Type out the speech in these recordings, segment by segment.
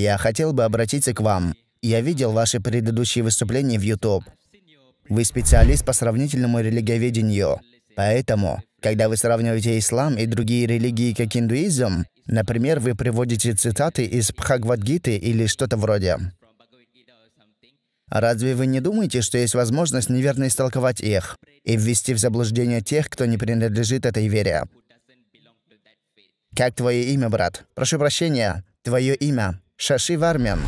Я хотел бы обратиться к вам. Я видел ваши предыдущие выступления в YouTube. Вы специалист по сравнительному религиоведению. Поэтому, когда вы сравниваете ислам и другие религии, как индуизм, например, вы приводите цитаты из Бхагавадгиты или что-то вроде. Разве вы не думаете, что есть возможность неверно истолковать их и ввести в заблуждение тех, кто не принадлежит этой вере? Как твое имя, брат? Прошу прощения, твое имя. Шашив армян.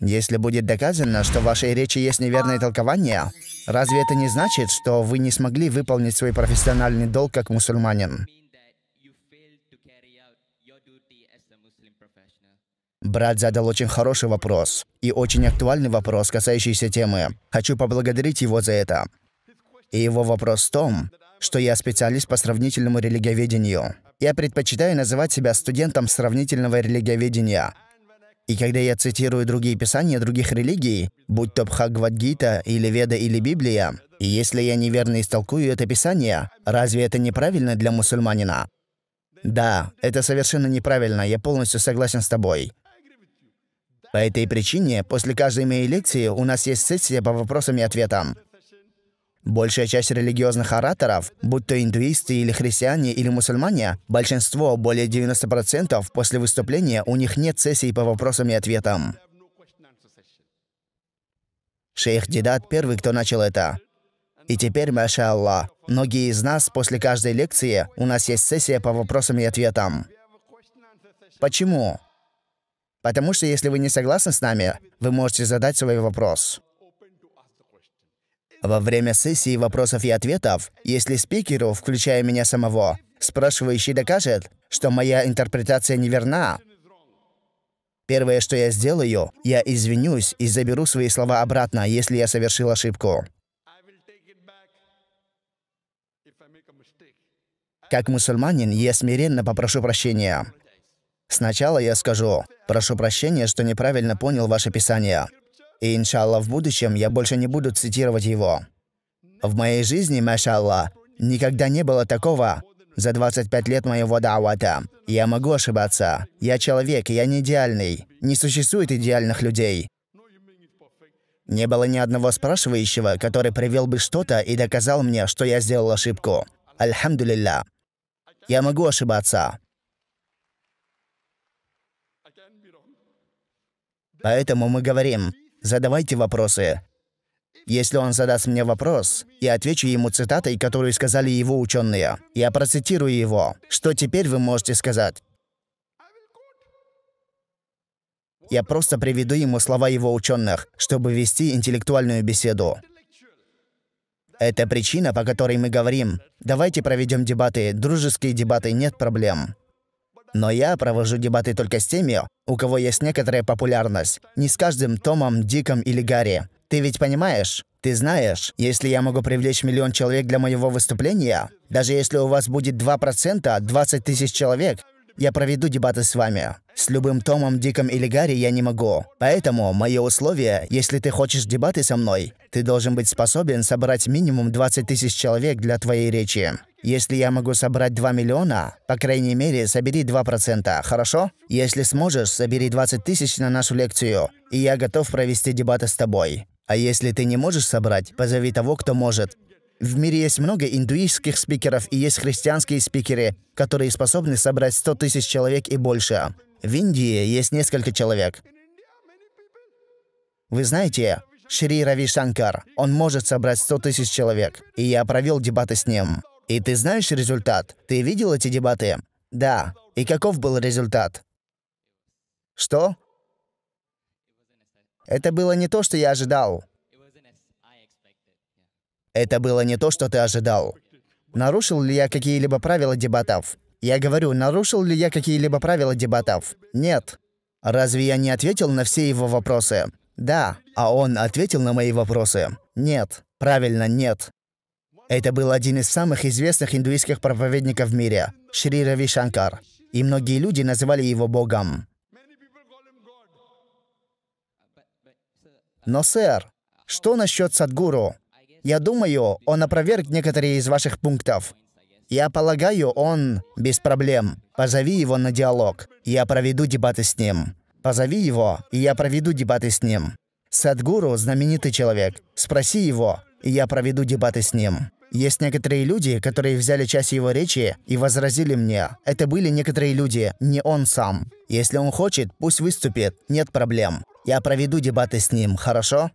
Если будет доказано, что в вашей речи есть неверное толкование, разве это не значит, что вы не смогли выполнить свой профессиональный долг как мусульманин? Брат задал очень хороший вопрос и очень актуальный вопрос, касающийся темы. Хочу поблагодарить его за это. И его вопрос в том, что я специалист по сравнительному религиоведению. Я предпочитаю называть себя студентом сравнительного религиоведения. И когда я цитирую другие писания других религий, будь то Бхагавадгита или Веда или Библия, и если я неверно истолкую это писание, разве это неправильно для мусульманина? Да, это совершенно неправильно, я полностью согласен с тобой. По этой причине, после каждой моей лекции у нас есть сессия по вопросам и ответам. Большая часть религиозных ораторов, будь то индуисты или христиане или мусульмане, большинство, более 90% после выступления у них нет сессий по вопросам и ответам. Шейх Дидат первый, кто начал это. И теперь, маша Аллах, многие из нас после каждой лекции у нас есть сессия по вопросам и ответам. Почему? Потому что если вы не согласны с нами, вы можете задать свой вопрос. Во время сессии вопросов и ответов, если спикеру, включая меня самого, спрашивающий докажет, что моя интерпретация неверна, первое, что я сделаю, я извинюсь и заберу свои слова обратно, если я совершил ошибку. Как мусульманин, я смиренно попрошу прощения. Сначала я скажу, прошу прощения, что неправильно понял ваше писание. И иншалла в будущем я больше не буду цитировать его. В моей жизни, машалла, никогда не было такого. За 25 лет моего даавата. Я могу ошибаться. Я человек, я не идеальный. Не существует идеальных людей. Не было ни одного спрашивающего, который привел бы что-то и доказал мне, что я сделал ошибку. Альхамдулилля. Я могу ошибаться. Поэтому мы говорим, Задавайте вопросы. Если он задаст мне вопрос, я отвечу ему цитатой, которую сказали его ученые. Я процитирую его. Что теперь вы можете сказать? Я просто приведу ему слова его ученых, чтобы вести интеллектуальную беседу. Это причина, по которой мы говорим, давайте проведем дебаты, дружеские дебаты, нет проблем. Но я провожу дебаты только с теми, у кого есть некоторая популярность. Не с каждым Томом, Диком или Гарри. Ты ведь понимаешь? Ты знаешь, если я могу привлечь миллион человек для моего выступления, даже если у вас будет 2%, 20 тысяч человек, я проведу дебаты с вами. С любым Томом, Диком или Гарри я не могу. Поэтому мое условие, если ты хочешь дебаты со мной, ты должен быть способен собрать минимум 20 тысяч человек для твоей речи. Если я могу собрать 2 миллиона, по крайней мере, собери 2%, хорошо? Если сможешь, собери 20 тысяч на нашу лекцию, и я готов провести дебаты с тобой. А если ты не можешь собрать, позови того, кто может. В мире есть много индуистских спикеров и есть христианские спикеры, которые способны собрать 100 тысяч человек и больше. В Индии есть несколько человек. Вы знаете, Шри Рави Шанкар, он может собрать 100 тысяч человек, и я провел дебаты с ним. И ты знаешь результат? Ты видел эти дебаты? Да. И каков был результат? Что? Это было не то, что я ожидал. Это было не то, что ты ожидал. Нарушил ли я какие-либо правила дебатов? Я говорю, нарушил ли я какие-либо правила дебатов? Нет. Разве я не ответил на все его вопросы? Да. А он ответил на мои вопросы? Нет. Правильно, нет. Это был один из самых известных индуистских проповедников в мире, Шри Рави Шанкар, и многие люди называли его богом. Но, сэр, что насчет Садгуру? Я думаю, он опроверг некоторые из ваших пунктов. Я полагаю, он без проблем. Позови его на диалог. Я проведу дебаты с ним. Позови его, и я проведу дебаты с ним. Садгуру – знаменитый человек. Спроси его, я проведу дебаты с ним. Есть некоторые люди, которые взяли часть его речи и возразили мне. Это были некоторые люди, не он сам. Если он хочет, пусть выступит, нет проблем. Я проведу дебаты с ним, хорошо?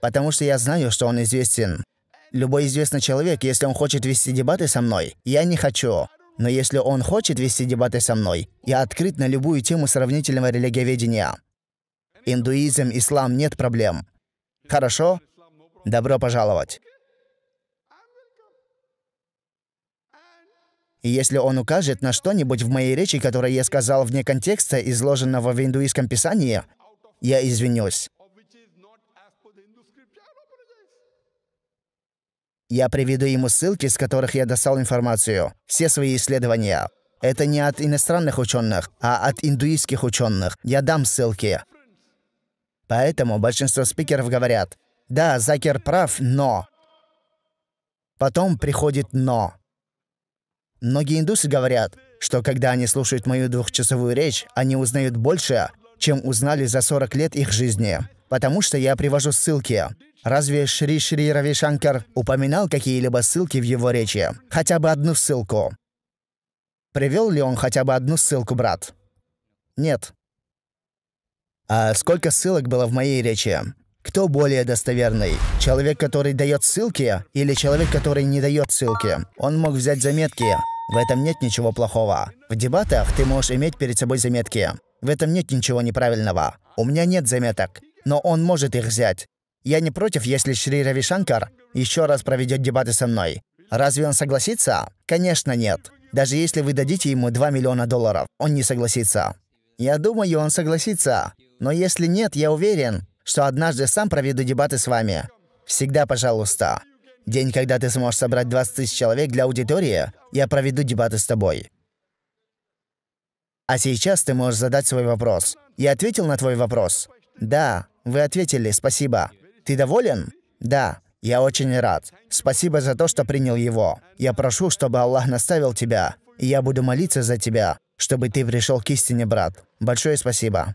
Потому что я знаю, что он известен. Любой известный человек, если он хочет вести дебаты со мной, я не хочу. Но если он хочет вести дебаты со мной, я открыт на любую тему сравнительного религиоведения. Индуизм, ислам, нет проблем. Хорошо? Добро пожаловать. И если он укажет на что-нибудь в моей речи, которое я сказал вне контекста, изложенного в индуистском писании, я извинюсь. Я приведу ему ссылки, с которых я достал информацию, все свои исследования. Это не от иностранных ученых, а от индуистских ученых. Я дам ссылки. Поэтому большинство спикеров говорят, да, Закер прав, но... Потом приходит «но». Многие индусы говорят, что когда они слушают мою двухчасовую речь, они узнают больше, чем узнали за 40 лет их жизни, потому что я привожу ссылки. Разве Шри Шри Рави Шанкар упоминал какие-либо ссылки в его речи? Хотя бы одну ссылку. Привел ли он хотя бы одну ссылку, брат? Нет. А сколько ссылок было в моей речи? Кто более достоверный? Человек, который дает ссылки или человек, который не дает ссылки? Он мог взять заметки. В этом нет ничего плохого. В дебатах ты можешь иметь перед собой заметки. В этом нет ничего неправильного. У меня нет заметок, но он может их взять. Я не против, если Шри Равишанкар еще раз проведет дебаты со мной. Разве он согласится? Конечно, нет. Даже если вы дадите ему 2 миллиона долларов, он не согласится. Я думаю, он согласится. Но если нет, я уверен, что однажды сам проведу дебаты с вами. Всегда пожалуйста. День, когда ты сможешь собрать 20 тысяч человек для аудитории, я проведу дебаты с тобой. А сейчас ты можешь задать свой вопрос. Я ответил на твой вопрос? Да, вы ответили, спасибо. Ты доволен? Да, я очень рад. Спасибо за то, что принял его. Я прошу, чтобы Аллах наставил тебя. И я буду молиться за тебя, чтобы ты пришел к истине, брат. Большое спасибо.